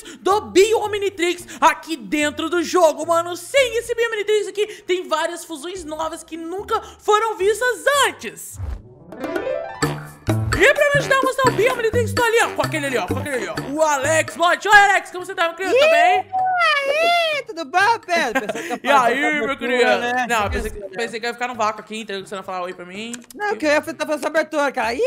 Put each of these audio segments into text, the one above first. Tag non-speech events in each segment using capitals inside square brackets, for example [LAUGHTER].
Omnitrix do Bio Omnitrix aqui dentro do jogo, mano. Sim, esse Bio Omnitrix aqui tem várias fusões novas que nunca foram vistas antes. E pra me ajudar a mostrar o Bio Omnitrix, tô ali, ó, com aquele ali, ó, com aquele ali, ó. O Alex Lodge. Oi, Alex, como você tá, meu querido? Yeah. Tá bem? aí, tudo bom, Pedro? Que e aí, meu querido? Né? Não, pensei, pensei, que ia ficar no vácuo aqui, entendeu? Você não ia falar oi pra mim. Não, que eu ia fazer essa abertura, cara. Ih!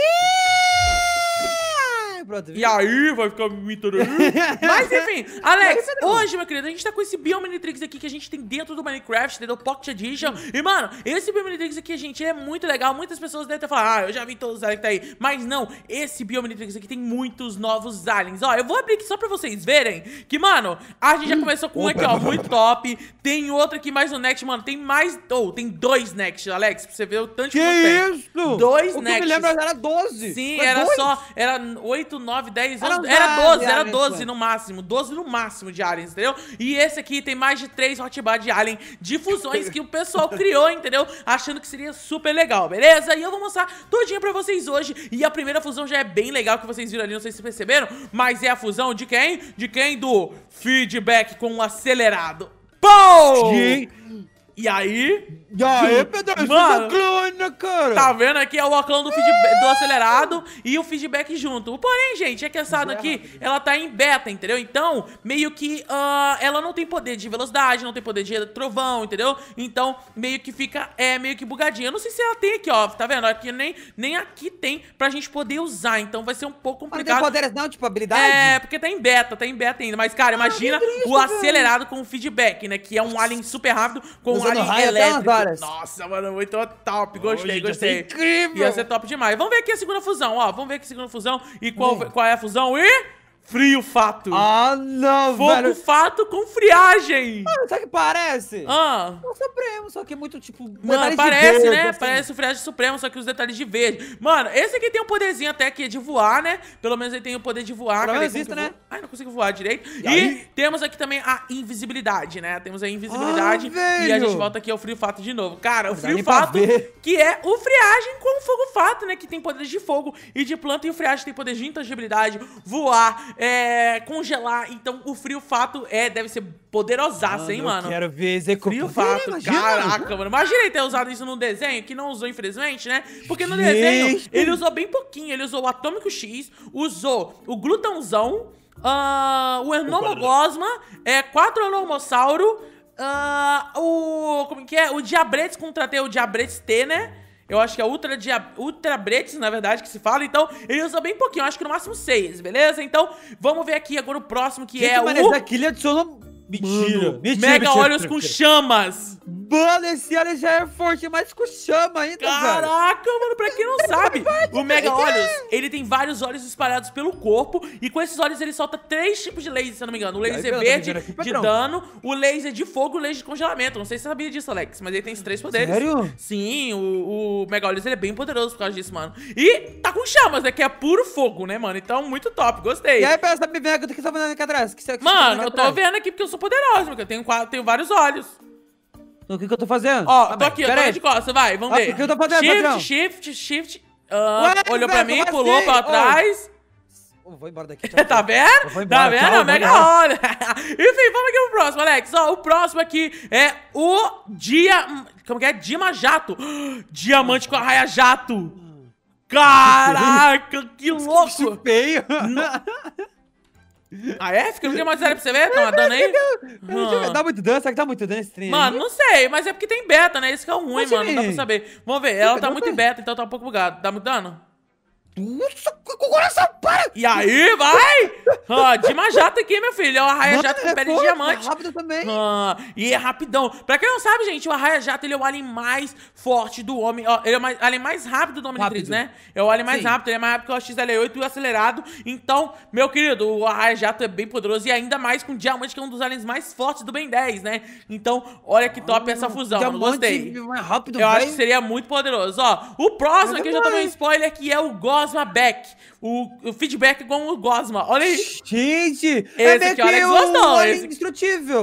brother. E aí, vai ficar imitando. [LAUGHS] Mas enfim, Alex, é hoje, meu querido, a gente tá com esse Biomanitrix aqui que a gente tem dentro do Minecraft, entendeu? Pocket Edition. E, mano, esse Biomanitrix aqui, gente, é muito legal. Muitas pessoas devem ter falado, ah, eu já vi todos os aliens que tá aí. Mas não, esse Biomanitrix aqui tem muitos novos aliens. Ó, eu vou abrir aqui só pra vocês verem que, mano, a gente já hum. começou com um aqui, ó, muito top. Tem outro aqui mais no Next, mano. Tem mais. Ou, oh, tem dois Next, Alex, pra você ver o tanto que, que isso? Dois o Next. Que me lembro, era 12. Sim, era dois? só. Era oito 8, 9, 10, 11. Era 12, era 12 né, no máximo. 12 no máximo de aliens, entendeu? E esse aqui tem mais de 3 Hotbar de alien de fusões que o pessoal [LAUGHS] criou, entendeu? Achando que seria super legal, beleza? E eu vou mostrar tudinho pra vocês hoje. E a primeira fusão já é bem legal que vocês viram ali, não sei se perceberam, mas é a fusão de quem? De quem? Do feedback com o acelerado. Pô! Sim. E aí. E aí, Pedro, é mano, clone, né, cara? Tá vendo aqui é o aclão do, feedback, do acelerado e o feedback junto. Porém, gente, é que é essa daqui ela tá em beta, entendeu? Então, meio que uh, ela não tem poder de velocidade, não tem poder de trovão, entendeu? Então, meio que fica, é, meio que bugadinha. Eu não sei se ela tem aqui, ó, tá vendo? Aqui nem, nem aqui tem pra gente poder usar, então vai ser um pouco complicado. Mas não tem poderes não, tipo habilidade? É, porque tá em beta, tá em beta ainda. Mas, cara, ah, imagina triste, o acelerado com o feedback, né? Que é um alien super rápido com Usando raio elétrico. horas. Nossa, mano, muito top. Gostei, tá gostei. Incrível. Ia ser top demais. Vamos ver aqui a segunda fusão, ó. Vamos ver aqui a segunda fusão e qual, qual é a fusão e... Frio fato. Ah, não, Fogo velho. fato com friagem. Mano, sabe o que parece? Ah. É o Supremo, só que é muito, tipo, Mano, parece, verde, né? Assim. Parece o friagem supremo, só que os detalhes de verde. Mano, esse aqui tem um poderzinho até que de voar, né? Pelo menos ele tem o poder de voar. Não existe, né? Ai, não consigo voar direito. E, e temos aqui também a invisibilidade, né? Temos a invisibilidade. Ah, e a gente volta aqui ao frio fato de novo. Cara, o frio fato, que é o friagem com o fogo fato, né? Que tem poderes de fogo e de planta. E o friagem tem poder de intangibilidade, voar, é, congelar. Então o frio fato é, deve ser poderosaço, mano, hein, mano? quero ver executar. Frio fato, imagina, caraca, mano. Imagina ele ter usado isso no desenho, que não usou, infelizmente, né? Porque no Gente. desenho ele usou bem pouquinho. Ele usou o Atômico X, usou o Glutãozão, uh, o Enormogosma, é, quatro Enormossauro, uh, ah, o. Como que é? O Diabretes, contratei o Diabretes T, né? Eu acho que é Ultra, dia, ultra Bretes, na verdade, que se fala. Então, ele usa bem pouquinho. Eu acho que no máximo seis, beleza? Então, vamos ver aqui agora o próximo, que Gente, é mas o... Mas aqui ele adiciona... Mentira. Mano, mentira Mega mentira, Olhos mentira, com chamas. Mano, esse alien já é forte, mas com chama ainda, Caraca, velho. mano, pra quem não [LAUGHS] sabe, o Mega Olhos, ele tem vários olhos espalhados pelo corpo, e com esses olhos ele solta três tipos de laser, se eu não me engano. O laser aí, verde aqui, de dano, o laser de fogo e o laser de congelamento. Não sei se você sabia disso, Alex, mas ele tem esses três poderes. Sério? Sim, o, o Mega Olhos, ele é bem poderoso por causa disso, mano. E tá com chamas, né, que é puro fogo, né, mano? Então, muito top, gostei. E aí, pera, sabe, o que você tá fazendo aqui atrás? Que você, que tá mano, tá eu tô vendo aqui porque eu sou poderoso, porque eu tenho, tenho vários olhos. Então, o que, que eu tô fazendo? Ó, tá tô bem. aqui, Pera eu tô aí. de costas, vai, vamos ah, ver. O que eu tô fazendo, Shift, patrão? shift, shift. Uh, olhou pra mim, pulou assim? pra trás. vou embora daqui. Tchau, [LAUGHS] tá vendo? Tá embora, tá vendo? Tchau, é Mega hora. [LAUGHS] Enfim, vamos aqui pro próximo, Alex. Ó, o próximo aqui é o Dia... Como que é? Dima Jato. [GASPS] Diamante com arraia jato. Hum. Caraca, que [LAUGHS] louco. Que feio. Ah, é? Fica no mais sério pra você ver? Tá dando aí? Ah. Dá, dá muito dano, será que dá muito dano esse trem? Mano, não sei, mas é porque tem beta, né? Isso que é o ruim, mas, mano. Não dá pra saber. Vamos ver, ela tá muito em beta, então tá um pouco bugado. Dá muito dano? Nossa, o coração para! E aí, vai! Ó, de majata aqui, meu filho. É o arraia jato com pele de diamante. É rápido também. Ah, e é rapidão. Pra quem não sabe, gente, o arraia jato ele é o alien mais forte do homem. Ó, ele é o mais, alien mais rápido do Omnitrix, rápido. né? É o alien mais Sim. rápido. Ele é mais rápido que o XL8 e o acelerado. Então, meu querido, o arraia jato é bem poderoso. E ainda mais com o diamante, que é um dos aliens mais fortes do Ben 10, né? Então, olha que top ah, essa hum, fusão. Diamante gostei. Mais rápido, Eu acho que seria muito poderoso. Ó, o próximo é aqui eu já tomei um spoiler, que é o God Gosma O, o feedback com o Gosma. Olha aí. Gente! Esse é aqui o Alex gostou. O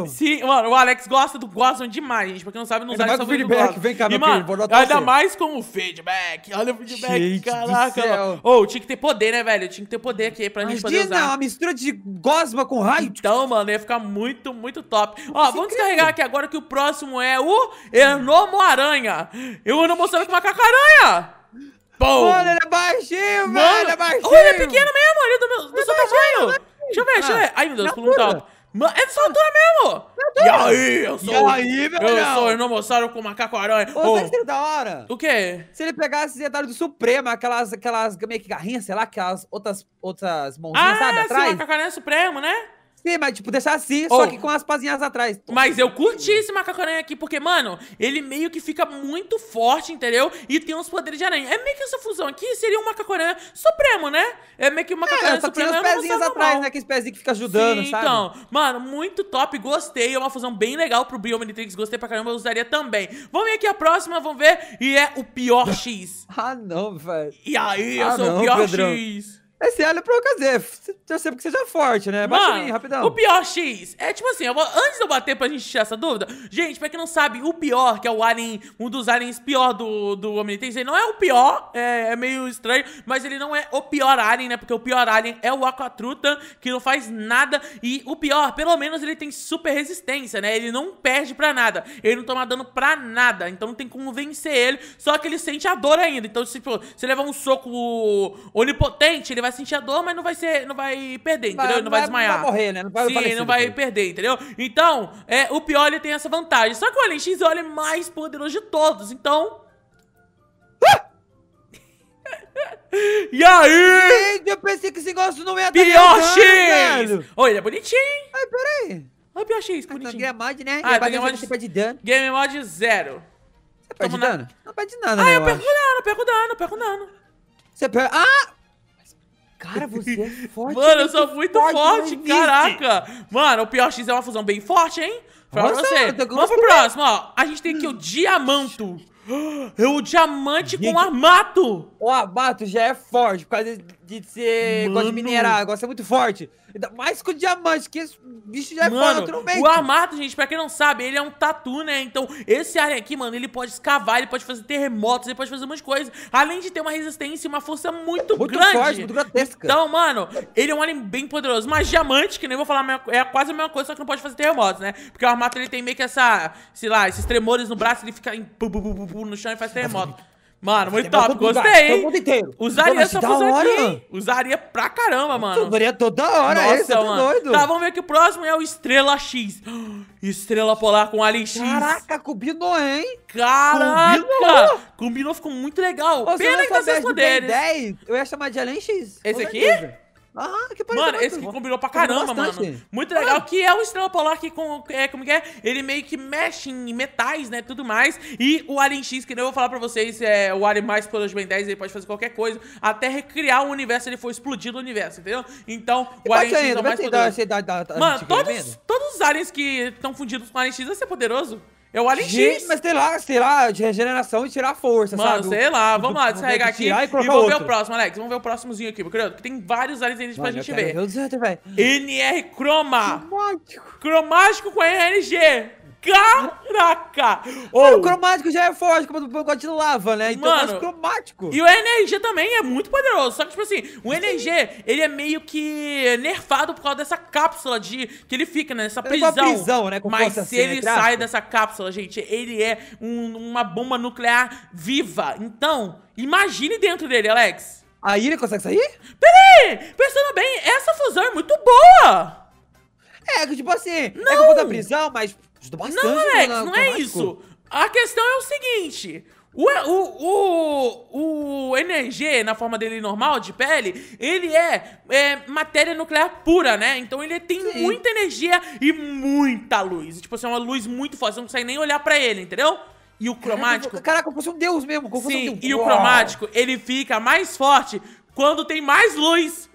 esse... Sim, mano, o Alex gosta do Gosma demais, gente. Pra quem não sabe, não usar só o feedback. Vem cá, meu e, mano, Ainda você. mais com o feedback. Olha o feedback. Gente caraca. Ô, oh, tinha que ter poder, né, velho? Tinha que ter poder aqui pra Imagina, gente poder usar. uma mistura de Gosma com raio. Então, mano, ia ficar muito, muito top. Ó, é vamos descarregar aqui agora que o próximo é o Enomo Aranha. Eu ando mostrando com uma cacaranha. Olha Mano, ele é baixinho, mano, velho! Ele é baixinho! Ou ele é pequeno mesmo, ele é do, meu, do seu é tamanho! Baixinho. Né? Deixa eu ver, deixa eu ver. Ah, Ai, meu Deus, pulou um alto. Mano, é sua altura mesmo! E aí, eu sou. E aí, meu Eu não. sou o Enomossauro com macaco-aranha. Ô, oh. é da hora. O quê? Se ele pegasse esse detalhe do Supremo, aquelas, aquelas meio que garrinhas, sei lá, aquelas outras, outras mãozinhas, ah, sabe, atrás? o macaco-aranha é Supremo, né? Sim, mas tipo, deixar assim, oh. só que com as pazinhas atrás. Mas eu curti esse macaco aranha aqui, porque, mano, ele meio que fica muito forte, entendeu? E tem uns poderes de aranha. É meio que essa fusão aqui seria um macaco aranha supremo, né? É meio que um macaco aranha é, supremo. Só tem os pezinhos atrás, né? Que pezinhos que fica ajudando, Sim, sabe? Então, mano, muito top, gostei. É uma fusão bem legal pro Biomanitrix, gostei pra caramba, eu usaria também. Vamos ver aqui a próxima, vamos ver. E é o pior X. [LAUGHS] ah, não, velho. E aí, eu ah, sou não, o pior Pedro. X. Aí é você olha pra fazer. eu sei porque seja é forte, né? Bate Mano, em rapidão. O pior X é tipo assim, eu vou, antes de eu bater pra gente tirar essa dúvida, gente, pra quem não sabe, o pior, que é o alien, um dos aliens pior do, do Omnitense, ele não é o pior, é, é, meio estranho, mas ele não é o pior alien, né? Porque o pior alien é o Aquatruta, que não faz nada, e o pior, pelo menos ele tem super resistência, né? Ele não perde pra nada, ele não toma dano pra nada, então não tem como vencer ele, só que ele sente a dor ainda. Então, se, tipo, se levar um soco onipotente, ele vai vai sentir a dor, mas não vai ser, não vai perder, vai, entendeu? Não vai, vai desmaiar. Não vai morrer, né? Não vai Sim, não vai depois. perder, entendeu? Então, é, o ele tem essa vantagem. Só que o Alien X é o mais poderoso de todos, então... Ah! [LAUGHS] E aí? eu pensei que esse negócio não ia dar Pior X! Olha, ele é bonitinho, hein? Ai, peraí. Olha o Pior X, bonitinho. Ah, Game Mod, né? Ah, Game é Mod... Você de dano. Game Mod zero. Você perde na... dano? Não perde nada, Ah, né, eu, eu perco acho. dano, perco dano, perco dano. Você perde... Ah! Cara, você é forte. Mano, eu é sou muito forte, forte caraca. Mano, o pior X é uma fusão bem forte, hein? Pra Nossa, você. Vamos pro próximo, ó. A gente tem aqui o diamanto. É [GASPS] o diamante com armato. O armato já é forte, por causa de ser. Mano. Gosta de minerar, gosta muito forte. Mais com diamante, que esse bicho já é mano, foda, O Armato, gente, pra quem não sabe, ele é um tatu, né? Então, esse área aqui, mano, ele pode escavar, ele pode fazer terremotos, ele pode fazer umas coisas. Além de ter uma resistência e uma força muito, muito grande. Forte, muito grotesca. Então, mano, ele é um alien bem poderoso. Mas diamante, que nem vou falar, é quase a mesma coisa, só que não pode fazer terremotos, né? Porque o Armato ele tem meio que essa, sei lá, esses tremores no braço, ele fica em, pu, pu, pu, no chão e faz terremoto. Mano, muito top, gostei, hein? mundo inteiro. Usaria essa fusão aqui, hein? Usaria pra caramba, mano. Usaria toda hora, Nossa, esse, tá mano. doido. Tá, vamos ver que o próximo é o Estrela X. [GASPS] Estrela Polar com Alien X. Caraca, combinou, hein? Caraca! Combinou, combinou ficou muito legal. Ô, Pena que tá sem poderes. 10, eu ia chamar de Alien X. Esse aqui? Certeza. Ah, que parece Mano, esse aqui combinou pra caramba, mano. Muito legal, ah. que é o Estrela Polar que, com, é, como que é? Ele meio que mexe em metais, né, tudo mais. E o Alien X, que nem eu vou falar pra vocês, é o Alien mais de Ben 10, ele pode fazer qualquer coisa. Até recriar o universo, ele foi explodindo o universo, entendeu? Então, o Alien X é o mais poderoso. Da, da, da, mano, tá todos, todos os aliens que estão fundidos com o Alien X, vão ser poderoso. Eu é o Alien Gente, X. mas sei lá, sei lá, de regeneração e tirar força, Mano, sabe? sei lá, vamos lá, descarregar aqui e, e vamos ver o próximo, Alex. Vamos ver o próximozinho aqui, meu que tem vários aliens pra gente quero ver. Deus do céu, velho. NR Chroma. Cromático. Cromático com RNG. Caraca! o cromático já é forte, como o pacote de lava, né? Então Mano, é cromático. E o NRG também é muito poderoso. Só que, tipo assim, o NRG, ele é meio que nerfado por causa dessa cápsula de que ele fica, né? Nessa é prisão. É prisão né? Mas se assim, ele é sai dessa cápsula, gente, ele é um, uma bomba nuclear viva. Então, imagine dentro dele, Alex. Aí ele consegue sair? Peraí! Pensando bem, essa fusão é muito boa! É, tipo assim, é não. é como da prisão, mas bastante. Não, né, Alex, não é isso. A questão é o seguinte. O, o, o, o NRG, na forma dele normal, de pele, ele é, é matéria nuclear pura, né? Então ele tem Sim. muita energia e muita luz. Tipo assim, é uma luz muito forte, você não consegue nem olhar para ele, entendeu? E o cromático. Caraca, caraca como fosse um deus mesmo. Como Sim, um deus. e o cromático, ele fica mais forte quando tem mais luz.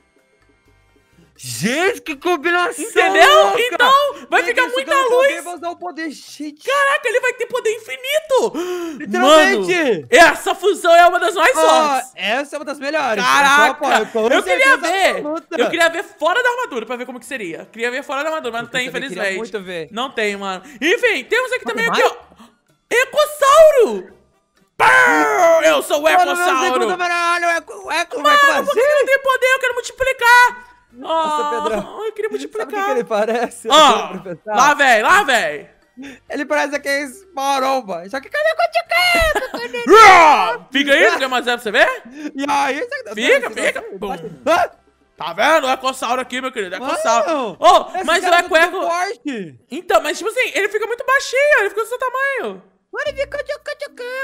Gente, que combinação! Entendeu? Louca. Então, vai é ficar muita luz! Vai usar o poder shit. Caraca, ele vai ter poder infinito! Literalmente! Mano, essa fusão é uma das mais ah, fortes! essa é uma das melhores! Caraca! Eu, eu queria ver! Eu queria ver fora da armadura pra ver como que seria. Queria ver fora da armadura, mas eu não tem, infelizmente. Muito ver. Não tem, mano. Enfim, temos aqui também aqui, ó. Ecossauro! Eu sou o Ecossauro! Mano, o Eco, o Eco, mano, por que ele não tem poder? Eu quero multiplicar! Nossa, Pedrão. Eu queria multiplicar. Sabe o que, ele parece? Oh, lá, véi, lá, véi. Ele parece aqueles maromba. Só que cadê o [LAUGHS] cuticano? Fica aí, deu mais zero pra você ver? E aí, tá Fica, fica. Tá vendo? Tá o Ecossauro é aqui, meu querido. Ecossauro. É oh, mas o é Eco. Então, mas tipo assim, ele fica muito baixinho, ele fica do seu tamanho.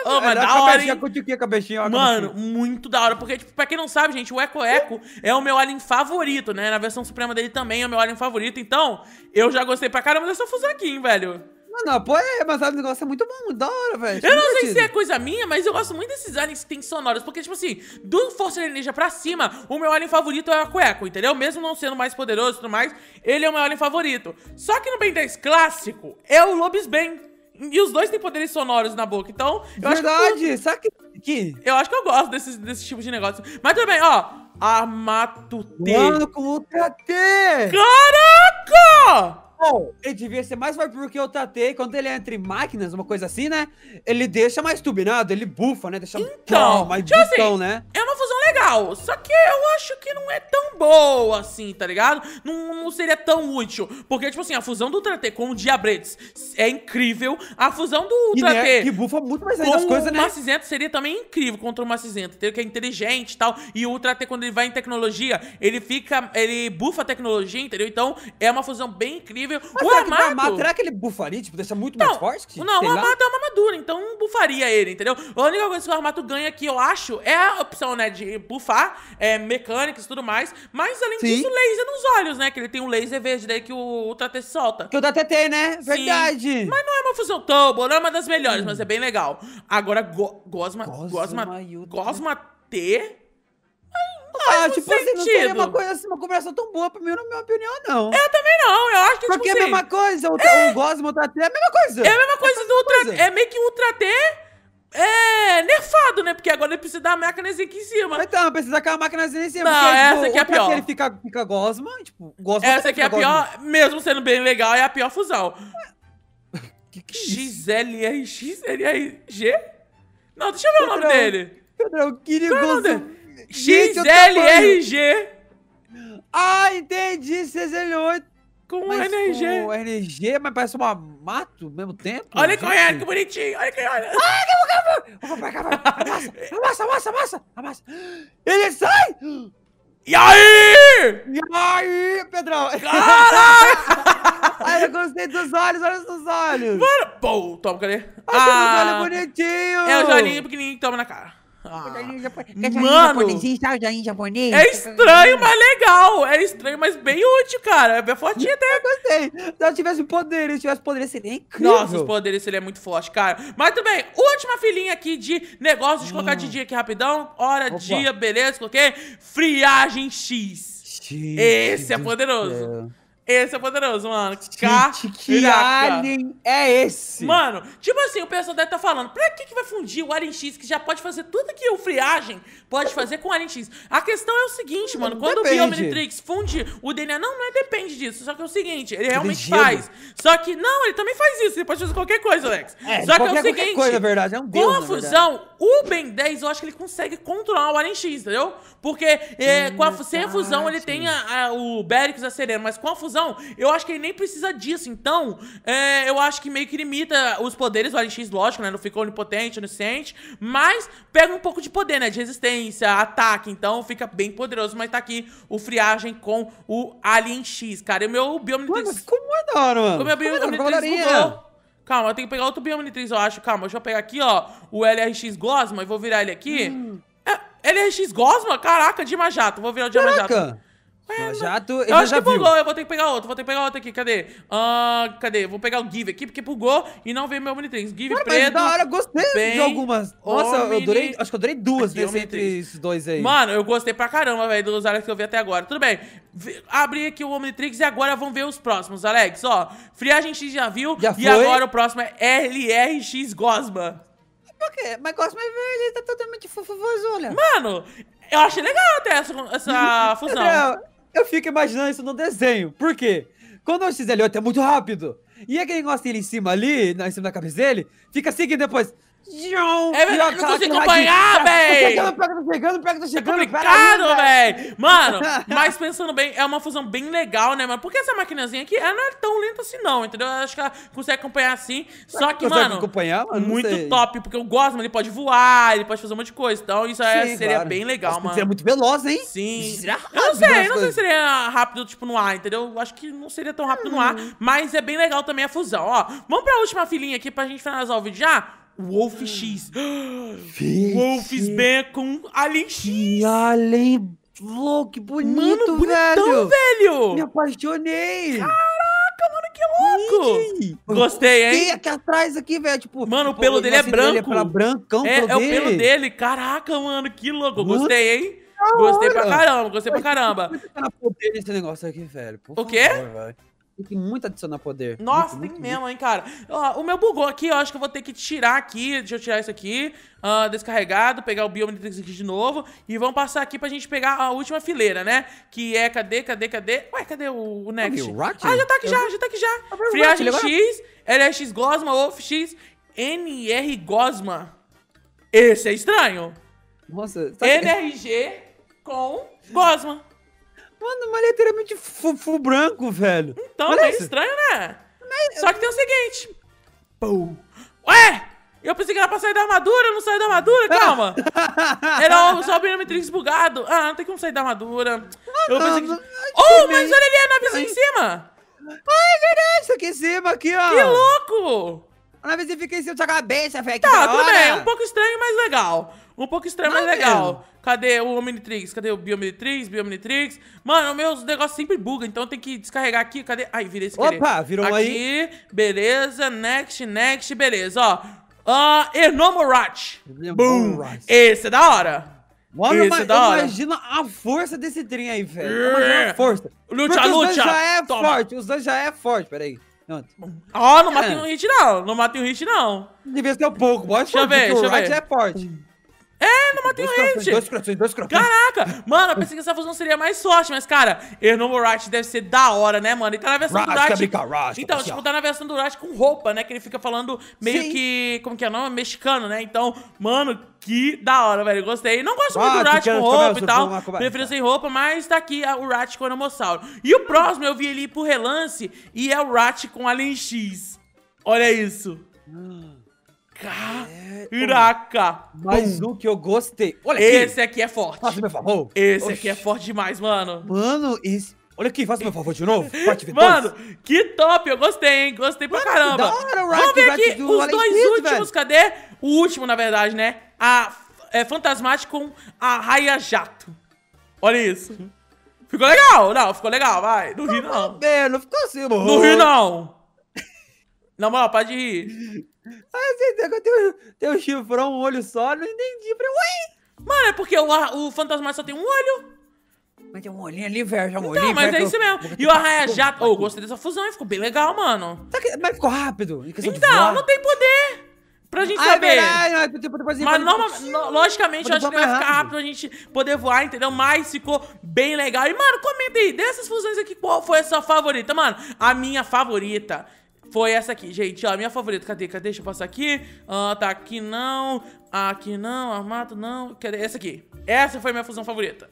Ah, oh, mas da hora, cabecinha, cutuquinha, cabecinha, Mano, muito da hora. Porque, tipo, pra quem não sabe, gente, o Eco Eco é o meu alien favorito, né? Na versão suprema dele também é o meu alien favorito. Então, eu já gostei pra caramba dessa fusão aqui, hein, velho. Mano, pô, é, mas o negócio é muito bom, da hora, velho. Eu não sei se é coisa minha, mas eu gosto muito desses aliens que tem sonoros. Porque, tipo assim, do Força Energia pra cima, o meu alien favorito é o Eco Eco, entendeu? Mesmo não sendo mais poderoso e tudo mais, ele é o meu alien favorito. Só que no Ben 10 clássico, é o Lobisbane. E os dois têm poderes sonoros na boca. Então, eu Verdade, acho que. Sabe que... Eu acho que eu gosto desse, desse tipo de negócio. Mas também ó. Amatute. Mano, com o T. Caraca! Não, ele devia ser mais vampiro que o Tatei. Quando ele é entre máquinas, uma coisa assim, né? Ele deixa mais turbinado, ele bufa, né? Deixa então, mais tipo assim, né? É uma fusão legal, só que eu acho que não é tão boa assim, tá ligado? Não, não seria tão útil. Porque, tipo assim, a fusão do Ultra com o Diabretes é incrível. A fusão do Ultra né, que bufa muito mais ainda as coisas, né? o Macizento seria também incrível contra o Macizento, que é inteligente e tal. E o Ultra quando ele vai em tecnologia, ele fica... Ele bufa a tecnologia, entendeu? Então, é uma fusão bem incrível mas o será armado. Que Será que ele bufaria? Tipo, deixa muito não, mais forte? Que, não, o armado lá? é uma armadura, então bufaria ele, entendeu? A única coisa que o armado ganha que eu acho é a opção, né, de bufar, é, mecânicas e tudo mais. Mas além Sim. disso, laser nos olhos, né? Que ele tem um laser verde daí que o Ultra T solta. Que o da TT, né? Verdade. Sim. Mas não é uma fusão tão boa, não é uma das melhores, hum. mas é bem legal. Agora, go Gosma. Gosma. Gosma, Gosma T faz ah, tipo, sentido. Assim, não seria uma coisa assim, uma conversa tão boa, pra mim, na minha opinião, não. Eu também não, eu acho que, Porque tipo, é a mesma assim, coisa, o, é... o Gosmo, o Ultra T é a mesma coisa. É a mesma tá coisa do Ultra coisa. É meio que Ultra T é nerfado, né? Porque agora ele precisa dar a máquina aqui em cima. Então, precisa daquela maquinazinha em cima. Não, porque, é essa tipo, aqui é a pior. Ele fica, fica Gosma, tipo, Gosma Essa aqui é a pior, gosma. mesmo sendo bem legal, é a pior fusão. [LAUGHS] Que que é XLRX? LRG? Não, deixa eu ver Pedro, o nome dele. Pedrão, Quirigosmo. XLRG! Ah, entendi! CZL8 com mas RNG. Com RNG, mas parece uma mato ao mesmo tempo. Olha gente. correndo, que bonitinho! Olha que olha! Ai, ah, que bom, que bom! Amassa, amassa, amassa, amassa! Ele sai! E aí? E aí, Pedrão? Caraca! [LAUGHS] Ai, eu gostei dos olhos, olha os olhos! Mano, pô, toma, cadê? Ai, ah, olhos bonitinho! É o joelhinho pequenininho que toma na cara. Ah. Mano, é estranho, mas legal. É estranho, mas bem útil, cara. É fortinho até. [LAUGHS] Eu gostei. Se eu tivesse poder, se tivesse poder, seria incrível. Nossa, os poderes seria é muito forte, cara. Mas também, última filhinha aqui de negócio. de colocar de hum. dia aqui rapidão. Hora, Opa. dia, beleza, coloquei. Friagem X. Gente Esse é poderoso. Céu. Esse é poderoso, mano. Gente, que alien é esse? Mano, tipo assim, o pessoal deve estar tá falando, pra que, que vai fundir o Alien X, que já pode fazer tudo que o Friagem pode fazer com o Alien X? A questão é o seguinte, mano, quando depende. o Biominatrix funde o DNA, não, não é depende disso, só que é o seguinte, ele realmente faz. Só que, não, ele também faz isso, ele pode fazer qualquer coisa, Alex. É, só que é o seguinte, coisa, verdade, é um deus, confusão, o Ben 10, eu acho que ele consegue controlar o Alien X, entendeu? Porque é, a, sem a fusão ele tem a, a, o Bericus a mas com a fusão confusão. Eu acho que ele nem precisa disso. Então, é, eu acho que meio que limita os poderes do Alien X lógico, né? Não fica onipotente, onisciente. Mas pega um pouco de poder, né? De resistência, ataque. Então fica bem poderoso. Mas tá aqui o friagem com o Alien X, cara. E meu bioma Mano, ficou muito é da hora, mano. Como meu é bioma mudou. Calma, eu tenho que pegar outro Biomnitrix, eu acho. Calma, deixa eu pegar aqui, ó, o LRX Gosma e vou virar ele aqui. Hum. É, LRX Gosma? Caraca, Dima Jato. Vou virar o Dima Jato. Ué, já tu, eu acho já que viu. bugou, eu vou ter que pegar outro, vou ter que pegar outro aqui, cadê? Uh, cadê? Vou pegar o Give aqui, porque bugou e não veio meu Omnitrix. Give Ué, preto. Mas da hora, gostei bem, de algumas. Nossa, eu adorei, acho que eu adorei duas aqui, entre esses dois aí. Mano, eu gostei pra caramba, velho, dos Alex que eu vi até agora. Tudo bem, abri aqui o Omnitrix e agora vamos ver os próximos, Alex. Ó, Friagem X já viu já e agora o próximo é LRX Gosma. Por quê? Mas Gosma é verde, ele tá totalmente fofovoso, olha. Mano, eu achei legal até essa, essa [LAUGHS] fusão. É eu fico imaginando isso no desenho. Por quê? Quando o X-Elliot é muito rápido, e aquele negócio dele em cima ali, em cima da cabeça dele, fica seguindo depois. É verdade, eu não consigo acompanhar, véi! Pega, tá chegando, pega, tá chegando. É complicado, véi! Mano, [LAUGHS] mas pensando bem, é uma fusão bem legal, né, mano? Porque essa maquinazinha aqui, ela não é tão lenta assim, não, entendeu? Eu acho que ela consegue acompanhar assim. só que, mano, acompanhar, mano, muito sei. top, porque o Gosman, ele pode voar, ele pode fazer um monte de coisa. Então, isso é, Sim, é, seria claro. bem legal, mano. Seria é muito veloz, hein? Sim. Seria rápido. Eu não sei, eu não sei se seria rápido, tipo, no ar, entendeu? Eu acho que não seria tão rápido hum. no ar, uhum. mas é bem legal também a fusão. Ó, vamos pra última filinha aqui pra gente finalizar o vídeo já? Wolf X. [GASPS] Wolf Wolf's Bacon é Alien X. Que alien... Lou, que bonito, mano, bonitão, velho. velho. Me apaixonei. Caraca, mano, que louco. Gostei, hein? aqui atrás aqui, velho, tipo... Mano, o tipo, pelo é dele é branco. Dele é pra brancão, é, é o pelo dele. Caraca, mano, que louco. Gostei, hein? Gostei pra caramba, gostei pra caramba. É Tem tá poder esse negócio aqui, velho. Por o quê? Favor, que tem muito adicionar poder. Nossa, muito, tem muito, mesmo, muito. hein, cara. o meu bugou aqui, eu acho que eu vou ter que tirar aqui. Deixa eu tirar isso aqui. Uh, descarregado, pegar o Biomatrix aqui de novo. E vamos passar aqui pra gente pegar a última fileira, né? Que é, cadê, cadê, cadê? Ué, cadê o, o Next? O ah, já tá aqui eu já, vou... já tá aqui já. Friagem X, LX Gosma, Wolf X, NR Gosma. Esse é estranho. Nossa, tá NRG com Gosma. Mano, mas é literalmente full, branco, velho. Então, é estranho, né? Mas... Só que tem o seguinte. Pô. Ué! Eu pensei que era pra sair da armadura, eu não saí da armadura, calma. [LAUGHS] era só é o Binametrix bugado. Ah, não tem como sair da armadura. Ah, eu não, pensei que... Não, oh, mas olha ali a navezinha em cima. Ai, ah, é verdade, isso aqui em cima, aqui, ó. Que louco! Uma vez eu fiquei sem sua cabeça, velho. Tá, tudo bem. um pouco estranho, mas legal. Um pouco estranho, mas mesmo. legal. Cadê o Omnitrix? Cadê o Biomnitrix? Biomnitrix? Mano, meus negócios sempre bugam, então tem que descarregar aqui. Cadê? Ai, virei esse Opa, virou aqui, aí. Aqui, beleza. Next, next, beleza, ó. Uh, Enomorat. Boom. Esse é da hora. Mano, é imagina a força desse trem aí, velho. Imagina a é. força. Lucha, Porque lucha. Os dois já é Toma. forte, os dois já é forte, peraí. Ó, oh, não matei é. um hit, não. Não matei um hit, não. Devia ser um pouco, pode Deixa eu ver, deixa eu ver. é forte não matei dois o Reddit. Dois dois Caraca, [LAUGHS] mano, eu pensei que essa fusão seria mais forte, mas, cara, Ernomo Rush deve ser da hora, né, mano? E tá na versão Rush, do Rush. então, tá tipo, tá na versão do Rush com roupa, né? Que ele fica falando meio Sim. que. Como que é o nome? Mexicano, né? Então, mano, que da hora, velho. Gostei. Não gosto muito do ah, Rat com roupa é e tal. Ah, é? Prefiro sem roupa, mas tá aqui é o Rat com o Anomossauro. E o próximo eu vi ele pro relance e é o Rat com Alien X. Olha isso. Ah. Caraca! É, Mais um que eu gostei. Olha aqui. Esse aqui é forte. Faça meu favor. Esse Oxi. aqui é forte demais, mano. Mano, esse... Olha aqui, faça meu favor de novo. [LAUGHS] Mano, que top. Eu gostei, hein? Gostei pra Mano, caramba. Hora, Rock, Vamos ver aqui do os dois últimos. Velho. Cadê? O último, na verdade, né? A é, Fantasmático com a Raia Jato. Olha isso. Ficou legal? Não, ficou legal, vai. Não ri, tá não. não ficou assim, mano. Não ri, não. Na moral, pode rir. Ah, tem, tem um chifrão, um olho só, não entendi. Falei, ué! Mano, é porque o, o fantasma só tem um olho. Mas tem um olhinho ali, velho. Já um então, olhinho, mas é isso mesmo. E o Arraia Jato. Oh, gostei dessa fusão, hein? Ficou bem legal, mano. Tá que... Mas ficou rápido. Então, não tem poder. Pra gente saber. É verdade, depois, mas pode... Tipo, tipo assim, tipo, norma... logicamente pode eu acho que vai ficar rápido. rápido pra gente poder voar, entendeu? Mas ficou bem legal. E, mano, comenta aí, dessas fusões aqui, qual foi a sua favorita? Mano, a minha favorita foi essa aqui, gente. Ó, minha favorita. Cadê? Cadê? Deixa eu passar aqui. Ah, tá aqui não. Aqui não. Armato não. Cadê? Essa aqui. Essa foi minha fusão favorita.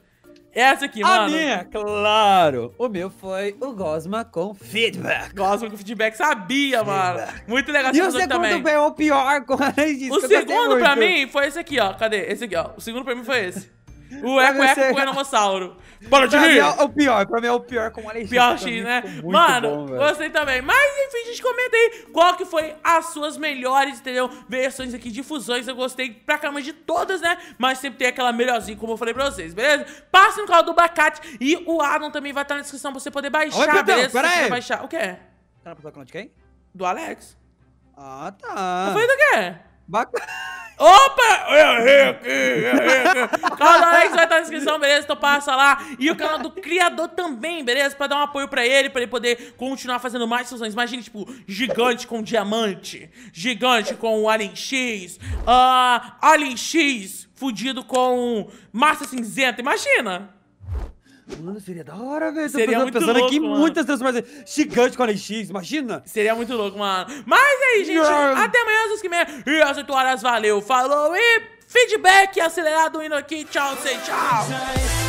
Essa aqui, a mano. A minha, claro. O meu foi o Gosma com feedback. Gosma com feedback, sabia, feedback. mano. Muito legal essa E o segundo também. é o pior, [LAUGHS] com disso, O segundo pra mim foi esse aqui, ó. Cadê? Esse aqui, ó. O segundo pra mim foi esse. O eco, eco com o enomossauro. Para de rir! É o pior, pra mim é o pior com o Alexandre. Pior X, né? Mano, bom, gostei também. Mas enfim, gente, comenta aí qual que foi as suas melhores, entendeu? Versões aqui de fusões. Eu gostei pra caramba de todas, né? Mas sempre tem aquela melhorzinha, como eu falei pra vocês, beleza? Passa no canal do Bacate e o Adam também vai estar na descrição pra você poder baixar, Oi, beleza? Pera aí. baixar. O quê? Tá na de quem? Do Alex. Ah, tá. Eu do quê? Bacate. [LAUGHS] Opa! Eu errei aqui, Calma aí vai estar na descrição, beleza? Então passa lá. E o canal do criador também, beleza? Pra dar um apoio pra ele, pra ele poder continuar fazendo mais soluções. Imagine, tipo, gigante com diamante, gigante com Alien X, uh, Alien X fudido com massa cinzenta. Imagina! Mano, seria da hora, velho. Seria pensando, muito pensando louco, aqui mano. muitas transformações gigantes com a LX, imagina. Seria muito louco, mano. Mas aí, é gente, yeah. até amanhã às que h é. e às 8 horas, valeu, falou e feedback acelerado indo aqui. Tchau, sei tchau.